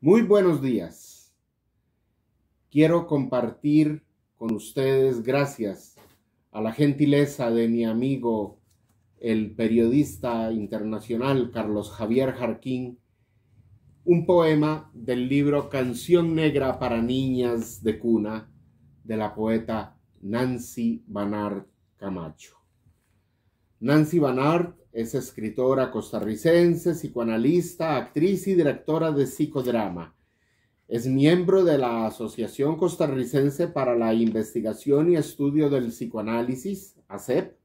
Muy buenos días. Quiero compartir con ustedes, gracias a la gentileza de mi amigo, el periodista internacional Carlos Javier Jarquín, un poema del libro Canción Negra para Niñas de Cuna de la poeta Nancy Banard Camacho. Nancy Banard es escritora costarricense, psicoanalista, actriz y directora de psicodrama. Es miembro de la Asociación Costarricense para la Investigación y Estudio del Psicoanálisis, ACEP,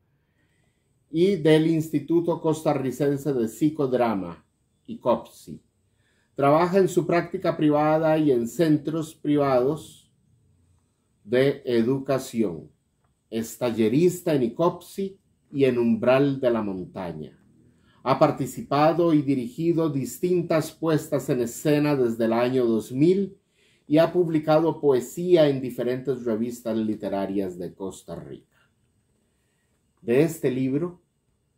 y del Instituto Costarricense de Psicodrama, ICOPSI. Trabaja en su práctica privada y en centros privados de educación. Es tallerista en ICOPSI y en umbral de la montaña. Ha participado y dirigido distintas puestas en escena desde el año 2000 y ha publicado poesía en diferentes revistas literarias de Costa Rica. De este libro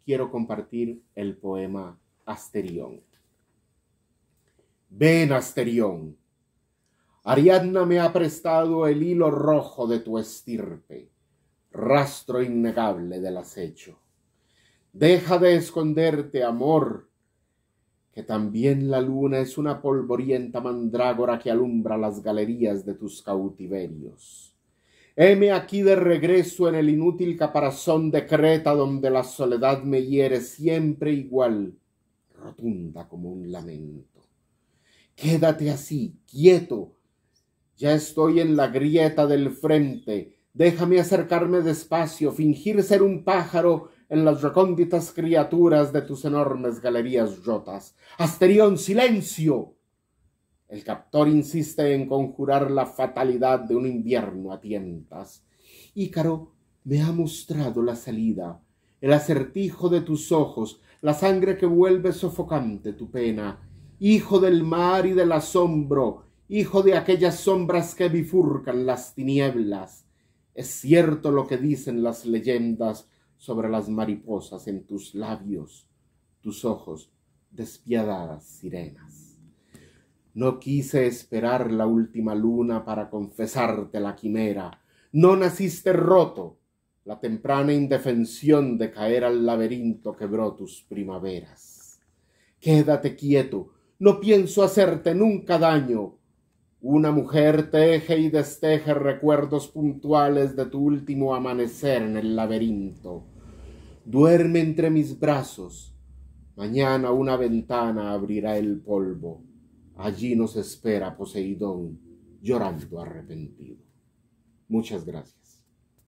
quiero compartir el poema Asterión. Ven, Asterión. Ariadna me ha prestado el hilo rojo de tu estirpe rastro innegable del acecho. Deja de esconderte, amor, que también la luna es una polvorienta mandrágora que alumbra las galerías de tus cautiverios. Heme aquí de regreso en el inútil caparazón de Creta donde la soledad me hiere siempre igual, rotunda como un lamento. Quédate así, quieto. Ya estoy en la grieta del frente, Déjame acercarme despacio, fingir ser un pájaro en las recónditas criaturas de tus enormes galerías rotas. Asterión, silencio. El captor insiste en conjurar la fatalidad de un invierno a tientas. Ícaro me ha mostrado la salida, el acertijo de tus ojos, la sangre que vuelve sofocante tu pena. Hijo del mar y del asombro, hijo de aquellas sombras que bifurcan las tinieblas es cierto lo que dicen las leyendas sobre las mariposas en tus labios, tus ojos, despiadadas sirenas. No quise esperar la última luna para confesarte la quimera. No naciste roto. La temprana indefensión de caer al laberinto quebró tus primaveras. Quédate quieto. No pienso hacerte nunca daño una mujer teje y desteje recuerdos puntuales de tu último amanecer en el laberinto. Duerme entre mis brazos. Mañana una ventana abrirá el polvo. Allí nos espera Poseidón, llorando arrepentido. Muchas gracias.